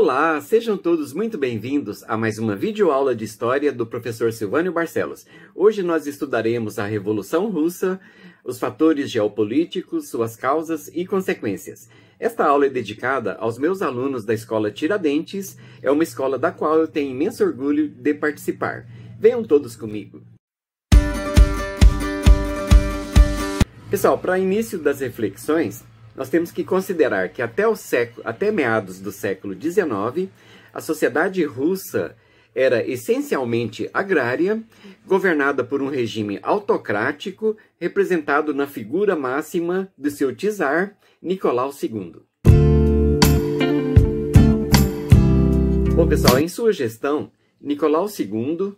Olá, sejam todos muito bem-vindos a mais uma videoaula de História do professor Silvânio Barcelos. Hoje nós estudaremos a Revolução Russa, os fatores geopolíticos, suas causas e consequências. Esta aula é dedicada aos meus alunos da Escola Tiradentes, é uma escola da qual eu tenho imenso orgulho de participar. Venham todos comigo. Pessoal, para início das reflexões, nós temos que considerar que até, o século, até meados do século XIX, a sociedade russa era essencialmente agrária, governada por um regime autocrático, representado na figura máxima do seu czar, Nicolau II. Bom, pessoal, em sua gestão, Nicolau II,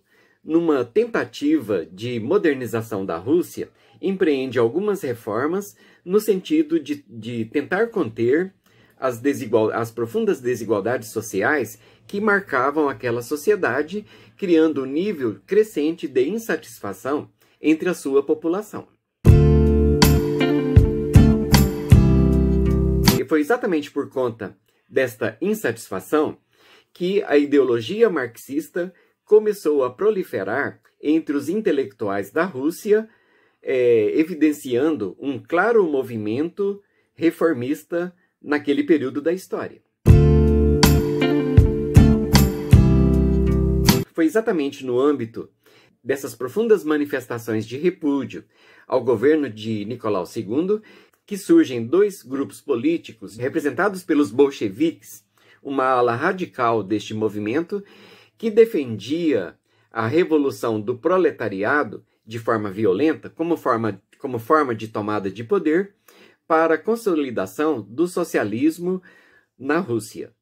numa tentativa de modernização da Rússia, empreende algumas reformas no sentido de, de tentar conter as, desigual, as profundas desigualdades sociais que marcavam aquela sociedade, criando um nível crescente de insatisfação entre a sua população. E foi exatamente por conta desta insatisfação que a ideologia marxista começou a proliferar entre os intelectuais da Rússia é, evidenciando um claro movimento reformista naquele período da história. Foi exatamente no âmbito dessas profundas manifestações de repúdio ao governo de Nicolau II que surgem dois grupos políticos representados pelos bolcheviques, uma ala radical deste movimento que defendia a revolução do proletariado de forma violenta como forma, como forma de tomada de poder para a consolidação do socialismo na Rússia.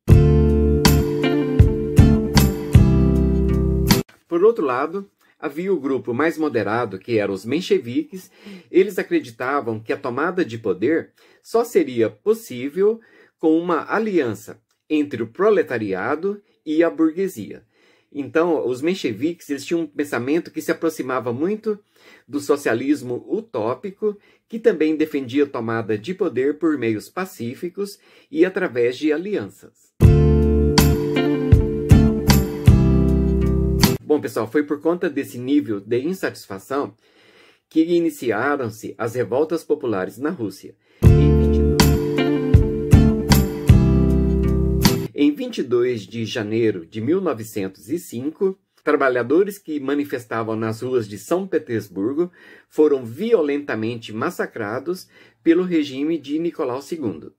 Por outro lado, havia o grupo mais moderado, que eram os mencheviques. Eles acreditavam que a tomada de poder só seria possível com uma aliança entre o proletariado e a burguesia. Então, os mencheviques eles tinham um pensamento que se aproximava muito do socialismo utópico, que também defendia a tomada de poder por meios pacíficos e através de alianças. Bom, pessoal, foi por conta desse nível de insatisfação que iniciaram-se as revoltas populares na Rússia. Em 22 de janeiro de 1905, trabalhadores que manifestavam nas ruas de São Petersburgo foram violentamente massacrados pelo regime de Nicolau II.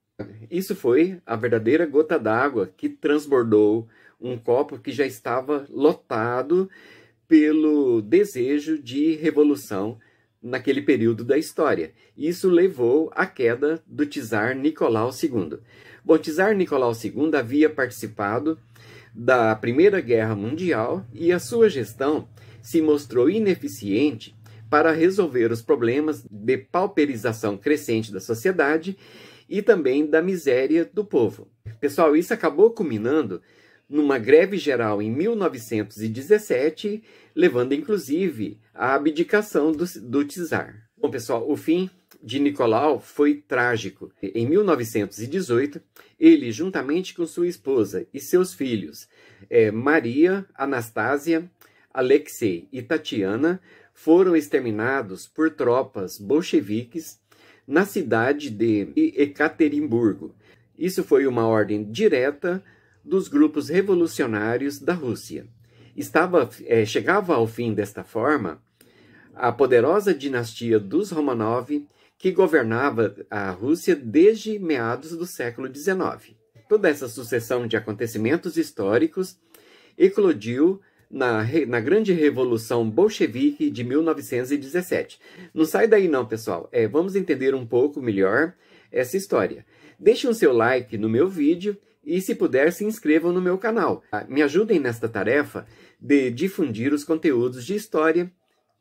Isso foi a verdadeira gota d'água que transbordou um copo que já estava lotado pelo desejo de revolução naquele período da história. Isso levou à queda do czar Nicolau II. Bom, Czar Nicolau II havia participado da Primeira Guerra Mundial e a sua gestão se mostrou ineficiente para resolver os problemas de pauperização crescente da sociedade e também da miséria do povo. Pessoal, isso acabou culminando numa greve geral em 1917, levando inclusive à abdicação do, do Bom, pessoal, o fim de Nicolau foi trágico. Em 1918, ele, juntamente com sua esposa e seus filhos, eh, Maria, Anastásia, Alexei e Tatiana, foram exterminados por tropas bolcheviques na cidade de Ekaterimburgo. Isso foi uma ordem direta dos grupos revolucionários da Rússia. Estava, eh, chegava ao fim desta forma a poderosa dinastia dos Romanov que governava a Rússia desde meados do século XIX. Toda essa sucessão de acontecimentos históricos eclodiu na, na grande revolução bolchevique de 1917. Não sai daí não, pessoal. É, vamos entender um pouco melhor essa história. Deixe o seu like no meu vídeo e, se puder, se inscrevam no meu canal. Ah, me ajudem nesta tarefa de difundir os conteúdos de história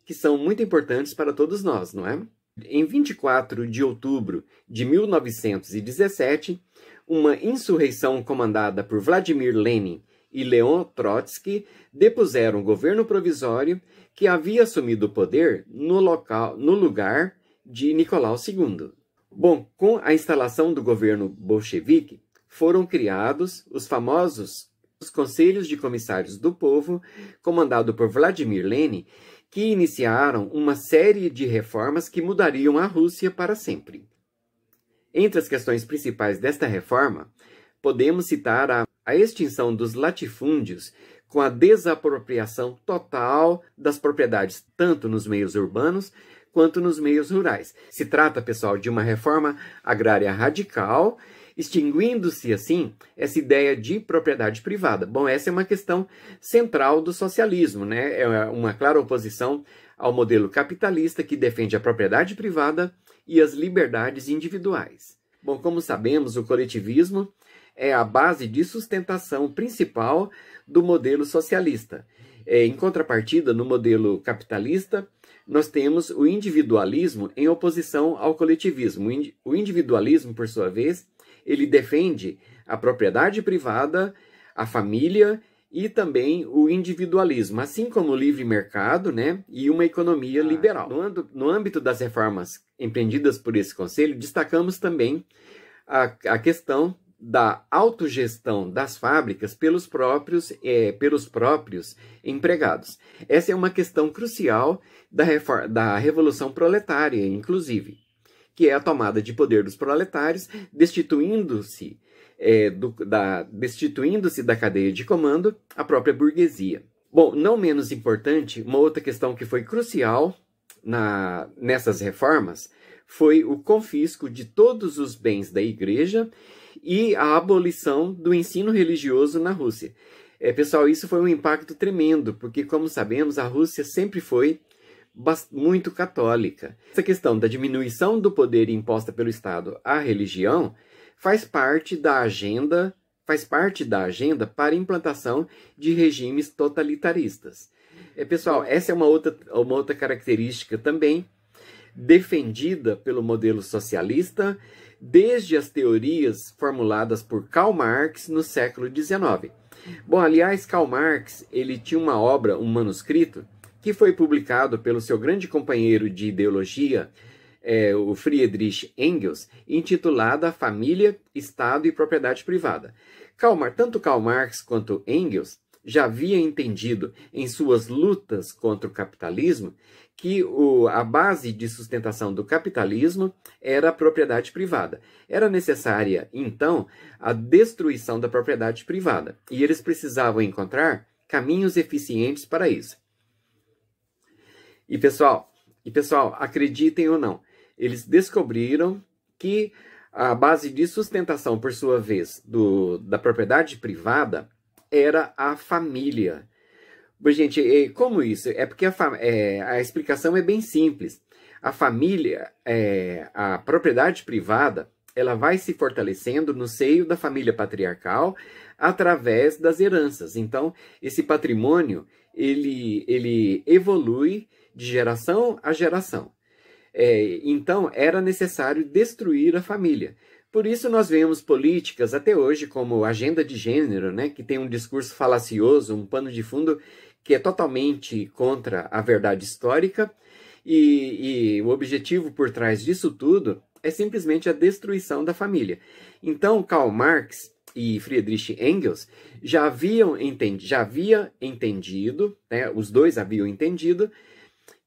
que são muito importantes para todos nós, não é? em 24 de outubro de 1917, uma insurreição comandada por Vladimir Lenin e Leon Trotsky depuseram o governo provisório que havia assumido o poder no, local, no lugar de Nicolau II. Bom, com a instalação do governo bolchevique, foram criados os famosos os Conselhos de Comissários do Povo, comandado por Vladimir Lenin, que iniciaram uma série de reformas que mudariam a Rússia para sempre. Entre as questões principais desta reforma, podemos citar a, a extinção dos latifúndios com a desapropriação total das propriedades, tanto nos meios urbanos quanto nos meios rurais. Se trata, pessoal, de uma reforma agrária radical extinguindo-se assim essa ideia de propriedade privada. Bom, essa é uma questão central do socialismo, né? É uma clara oposição ao modelo capitalista que defende a propriedade privada e as liberdades individuais. Bom, como sabemos, o coletivismo é a base de sustentação principal do modelo socialista. É, em contrapartida, no modelo capitalista, nós temos o individualismo em oposição ao coletivismo. O individualismo, por sua vez, ele defende a propriedade privada, a família e também o individualismo, assim como o livre mercado né, e uma economia ah, liberal. No, no, âmbito das reformas empreendidas por esse conselho, destacamos também a, a questão da autogestão das fábricas pelos próprios, é, pelos próprios empregados. Essa é uma questão crucial da, da Revolução Proletária, inclusive que é a tomada de poder dos proletários, destituindo-se é, da, destituindo-se da cadeia de comando a própria burguesia. Bom, não menos importante, uma outra questão que foi crucial na, nessas reformas foi o confisco de todos os bens da igreja e a abolição do ensino religioso na Rússia. É, pessoal, isso foi um impacto tremendo, porque, como sabemos, a Rússia sempre foi muito católica. Essa questão da diminuição do poder imposta pelo Estado à religião faz parte da agenda, faz parte da agenda para implantação de regimes totalitaristas. É, pessoal, essa é uma outra, uma outra característica também defendida pelo modelo socialista desde as teorias formuladas por Karl Marx no século XIX. Bom, aliás, Karl Marx ele tinha uma obra, um manuscrito que foi publicado pelo seu grande companheiro de ideologia, é, o Friedrich Engels, intitulada Família, Estado e Propriedade Privada. Karl, tanto Karl Marx quanto Engels já havia entendido em suas lutas contra o capitalismo que o, a base de sustentação do capitalismo era a propriedade privada. Era necessária, então, a destruição da propriedade privada, e eles precisavam encontrar caminhos eficientes para isso. E pessoal, e pessoal, acreditem ou não, eles descobriram que a base de sustentação, por sua vez, do, da propriedade privada era a família. Mas, gente, como isso? É porque a, é, a explicação é bem simples. A família, é, a propriedade privada, ela vai se fortalecendo no seio da família patriarcal através das heranças. Então, esse patrimônio, ele, ele evolui de geração a geração. É, então, era necessário destruir a família. Por isso, nós vemos políticas até hoje como agenda de gênero, né, que tem um discurso falacioso, um pano de fundo que é totalmente contra a verdade histórica. E, e o objetivo por trás disso tudo é simplesmente a destruição da família. Então, Karl Marx e Friedrich Engels já haviam entendido, já havia entendido, né, os dois haviam entendido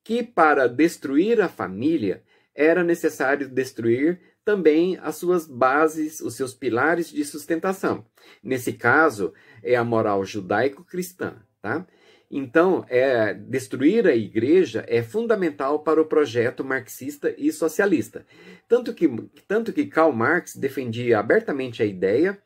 que para destruir a família era necessário destruir também as suas bases, os seus pilares de sustentação. Nesse caso, é a moral judaico-cristã, tá? Então, é, destruir a igreja é fundamental para o projeto marxista e socialista. Tanto que, tanto que Karl Marx defendia abertamente a ideia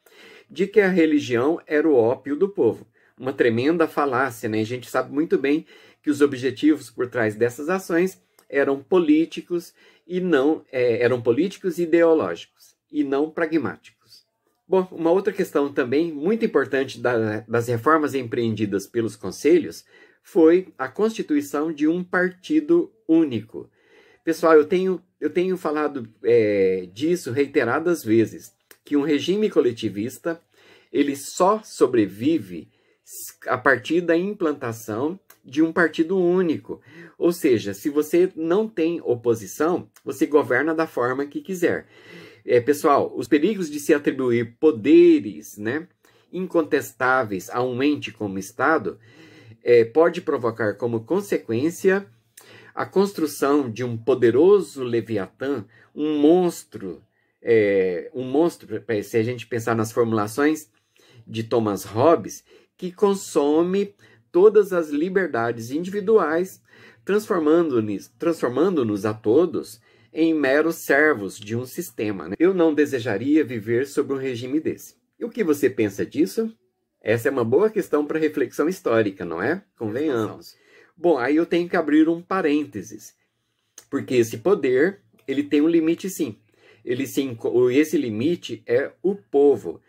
de que a religião era o ópio do povo. Uma tremenda falácia, né? A gente sabe muito bem que os objetivos por trás dessas ações eram políticos e não é, eram políticos ideológicos e não pragmáticos. Bom, uma outra questão também muito importante da, das reformas empreendidas pelos conselhos foi a constituição de um partido único. Pessoal, eu tenho, eu tenho falado é, disso reiteradas vezes, que um regime coletivista ele só sobrevive a partir da implantação de um partido único. Ou seja, se você não tem oposição, você governa da forma que quiser. É, pessoal, os perigos de se atribuir poderes né, incontestáveis a um ente como Estado é, pode provocar como consequência a construção de um poderoso Leviatã, um monstro, é, um monstro, é, se a gente pensar nas formulações de Thomas Hobbes, que consome todas as liberdades individuais, transformando-nos transformando a todos em meros servos de um sistema. Né? Eu não desejaria viver sob um regime desse. E o que você pensa disso? Essa é uma boa questão para reflexão histórica, não é? Convenhamos. Bom, aí eu tenho que abrir um parênteses, porque esse poder ele tem um limite, sim. Ele se, esse limite é o povo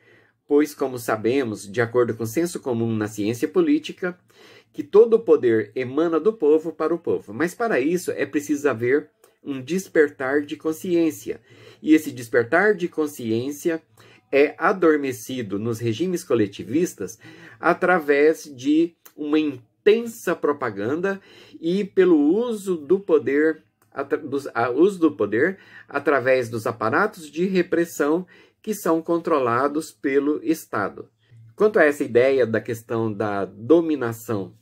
pois, como sabemos, de acordo com o senso comum na ciência política, que todo o poder emana do povo para o povo. Mas para isso é preciso haver um despertar de consciência. E esse despertar de consciência é adormecido nos regimes coletivistas através de uma intensa propaganda e pelo uso do poder, dos, a, uso do poder através dos aparatos de repressão que são controlados pelo Estado. Quanto a essa ideia da questão da dominação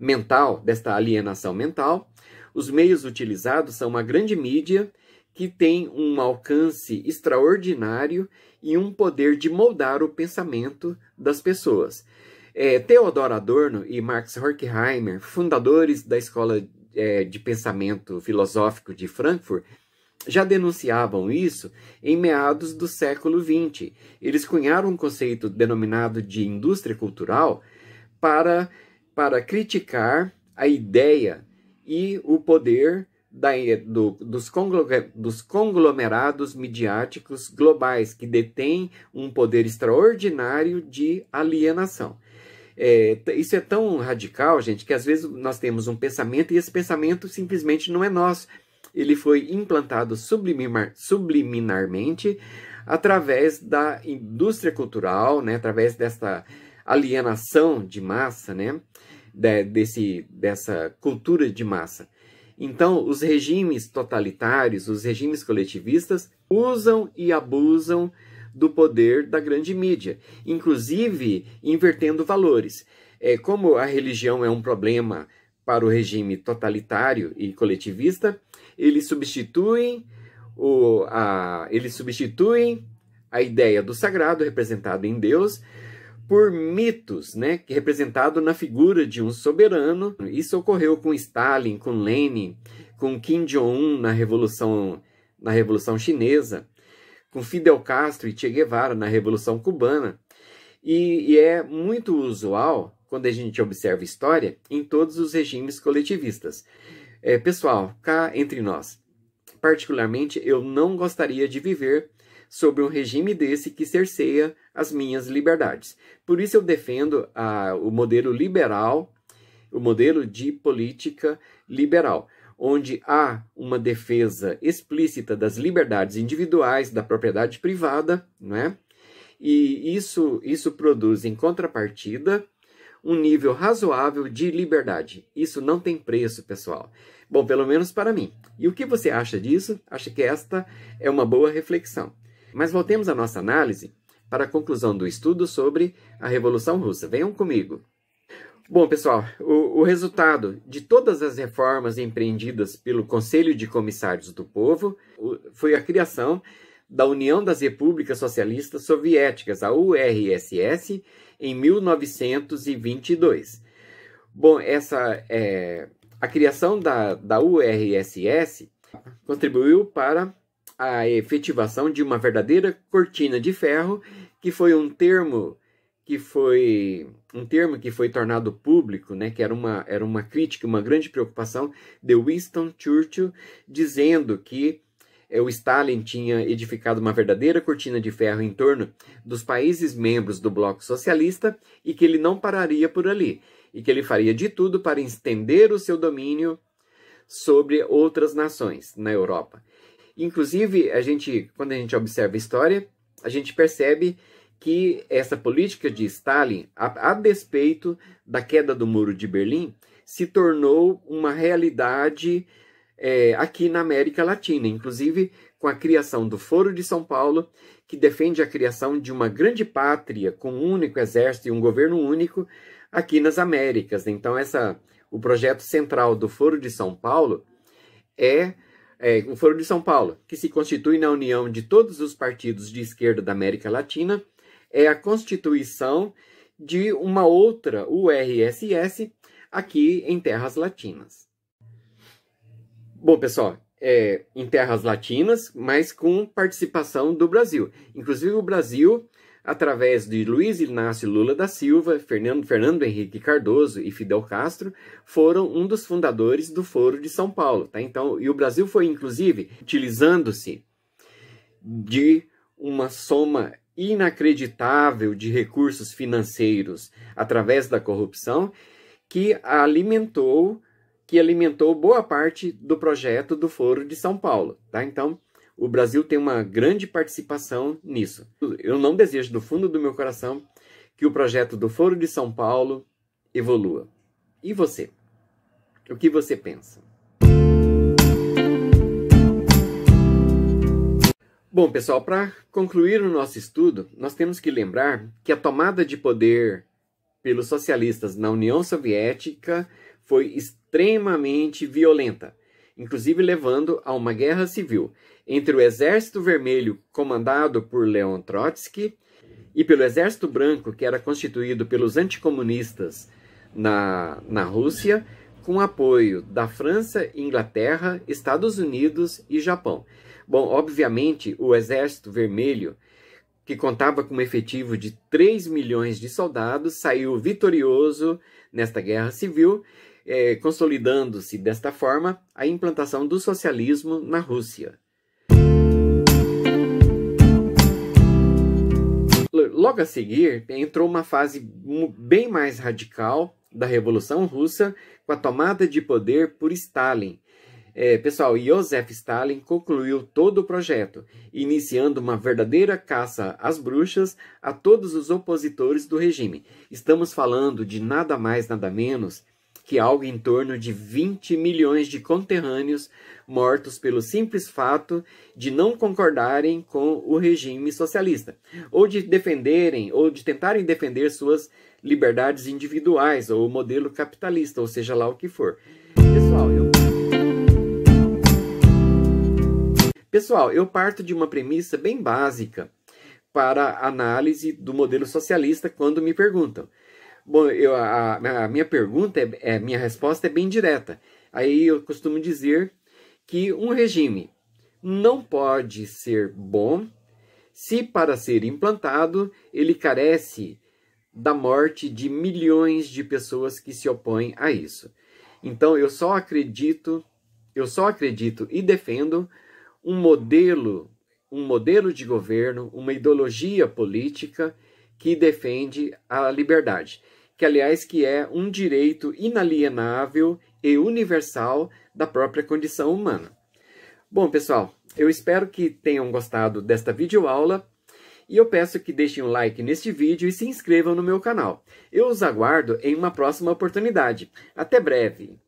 mental, desta alienação mental, os meios utilizados são uma grande mídia que tem um alcance extraordinário e um poder de moldar o pensamento das pessoas. É, Theodor Adorno e Max Horkheimer, fundadores da escola é, de pensamento filosófico de Frankfurt, já denunciavam isso em meados do século XX. Eles cunharam um conceito denominado de indústria cultural para, para criticar a ideia e o poder da, do, dos, dos conglomerados midiáticos globais, que detêm um poder extraordinário de alienação. É, isso é tão radical, gente, que às vezes nós temos um pensamento e esse pensamento simplesmente não é nosso ele foi implantado subliminar, subliminarmente através da indústria cultural, né, através dessa alienação de massa, né, de, desse, dessa cultura de massa. Então, os regimes totalitários, os regimes coletivistas, usam e abusam do poder da grande mídia, inclusive invertendo valores. É, como a religião é um problema para o regime totalitário e coletivista, eles substituem o, a, eles substituem a ideia do sagrado representado em Deus por mitos, né, representado na figura de um soberano. Isso ocorreu com Stalin, com Lenin, com Kim Jong-un na revolução na revolução chinesa, com Fidel Castro e Che Guevara na revolução cubana. E, e é muito usual quando a gente observa história em todos os regimes coletivistas. É, pessoal, cá entre nós. Particularmente, eu não gostaria de viver sobre um regime desse que cerceia as minhas liberdades. Por isso eu defendo a, ah, o modelo liberal, o modelo de política liberal, onde há uma defesa explícita das liberdades individuais, da propriedade privada, né? E isso, isso produz, em contrapartida, um nível razoável de liberdade. Isso não tem preço, pessoal. Bom, pelo menos para mim. E o que você acha disso? Acho que esta é uma boa reflexão. Mas voltemos à nossa análise para a conclusão do estudo sobre a Revolução Russa. Venham comigo. Bom, pessoal, o, o, resultado de todas as reformas empreendidas pelo Conselho de Comissários do Povo foi a criação da União das Repúblicas Socialistas Soviéticas, a URSS, em 1922. Bom, essa é, a criação da, da URSS contribuiu para a efetivação de uma verdadeira cortina de ferro, que foi um termo que foi um termo que foi tornado público, né, que era uma, era uma crítica, uma grande preocupação de Winston Churchill, dizendo que é, o Stalin tinha edificado uma verdadeira cortina de ferro em torno dos países membros do Bloco Socialista e que ele não pararia por ali, e que ele faria de tudo para estender o seu domínio sobre outras nações na Europa. Inclusive, a gente, quando a gente observa a história, a gente percebe que essa política de Stalin, a, a despeito da queda do Muro de Berlim, se tornou uma realidade é, aqui na América Latina, inclusive com a criação do Foro de São Paulo, que defende a criação de uma grande pátria com um único exército e um governo único aqui nas Américas. Então, essa, o projeto central do Foro de São Paulo é, é o Foro de São Paulo, que se constitui na união de todos os partidos de esquerda da América Latina, é a constituição de uma outra URSS aqui em terras latinas. Bom, pessoal, é, em terras latinas, mas com participação do Brasil. Inclusive, o Brasil, através de Luiz Inácio Lula da Silva, Fernando, Fernando Henrique Cardoso e Fidel Castro, foram um dos fundadores do Foro de São Paulo. Tá? Então, e o Brasil foi, inclusive, utilizando-se de uma soma inacreditável de recursos financeiros através da corrupção que alimentou que alimentou boa parte do projeto do Foro de São Paulo. Tá? Então, o Brasil tem uma grande participação nisso. Eu não desejo do fundo do meu coração que o projeto do Foro de São Paulo evolua. E você? O que você pensa? Bom, pessoal, para concluir o nosso estudo, nós temos que lembrar que a tomada de poder pelos socialistas na União Soviética foi extremamente extremamente violenta, inclusive levando a uma guerra civil entre o Exército Vermelho, comandado por Leon Trotsky, e pelo Exército Branco, que era constituído pelos anticomunistas na, na Rússia, com apoio da França, Inglaterra, Estados Unidos e Japão. Bom, obviamente, o Exército Vermelho, que contava com um efetivo de 3 milhões de soldados, saiu vitorioso nesta guerra civil é, consolidando-se desta forma a implantação do socialismo na Rússia. Logo a seguir, entrou uma fase bem mais radical da Revolução Russa com a tomada de poder por Stalin. É, pessoal, Joseph Stalin concluiu todo o projeto, iniciando uma verdadeira caça às bruxas a todos os opositores do regime. Estamos falando de nada mais, nada menos que algo em torno de 20 milhões de conterrâneos mortos pelo simples fato de não concordarem com o regime socialista, ou de defenderem, ou de tentarem defender suas liberdades individuais, ou o modelo capitalista, ou seja lá o que for. Pessoal, eu. Pessoal, eu parto de uma premissa bem básica para análise do modelo socialista quando me perguntam Bom, eu, a, a minha pergunta, é, é, minha resposta é bem direta. Aí eu costumo dizer que um regime não pode ser bom se, para ser implantado, ele carece da morte de milhões de pessoas que se opõem a isso. Então eu só acredito, eu só acredito e defendo um modelo, um modelo de governo, uma ideologia política que defende a liberdade que aliás que é um direito inalienável e universal da própria condição humana. Bom, pessoal, eu espero que tenham gostado desta videoaula e eu peço que deixem um like neste vídeo e se inscrevam no meu canal. Eu os aguardo em uma próxima oportunidade. Até breve!